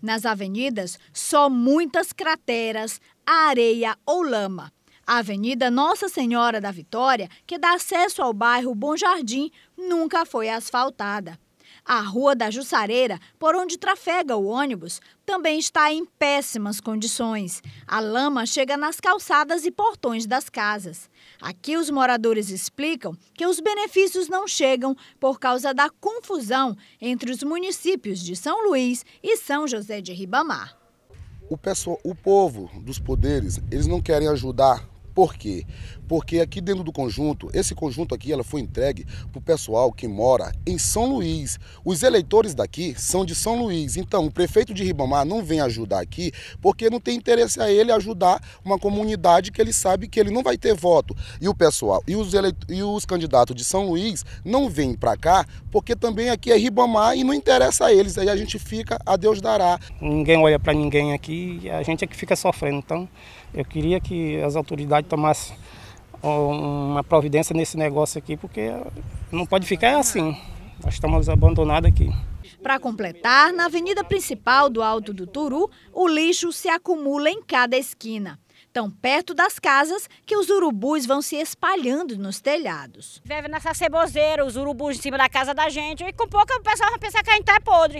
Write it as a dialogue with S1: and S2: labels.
S1: Nas avenidas, só muitas crateras, areia ou lama. A Avenida Nossa Senhora da Vitória, que dá acesso ao bairro Bom Jardim, nunca foi asfaltada. A Rua da Jussareira, por onde trafega o ônibus, também está em péssimas condições. A lama chega nas calçadas e portões das casas. Aqui os moradores explicam que os benefícios não chegam por causa da confusão entre os municípios de São Luís e São José de Ribamar.
S2: O, pessoal, o povo dos poderes, eles não querem ajudar. Por quê? porque aqui dentro do conjunto, esse conjunto aqui ela foi entregue para o pessoal que mora em São Luís. Os eleitores daqui são de São Luís, então o prefeito de Ribamar não vem ajudar aqui porque não tem interesse a ele ajudar uma comunidade que ele sabe que ele não vai ter voto. E o pessoal, e os, eleit e os candidatos de São Luís não vêm para cá porque também aqui é Ribamar e não interessa a eles, aí a gente fica a
S3: Deus dará. Ninguém olha para ninguém aqui e a gente é que fica sofrendo, então eu queria que as autoridades tomassem uma providência nesse negócio aqui, porque não pode ficar assim. Nós estamos abandonados aqui.
S1: Para completar, na avenida principal do Alto do Turu, o lixo se acumula em cada esquina. Tão perto das casas que os urubus vão se espalhando nos telhados. Vive nessa ceboseira, os urubus em cima da casa da gente, e com pouco o pessoal vai pensar que a gente é podre.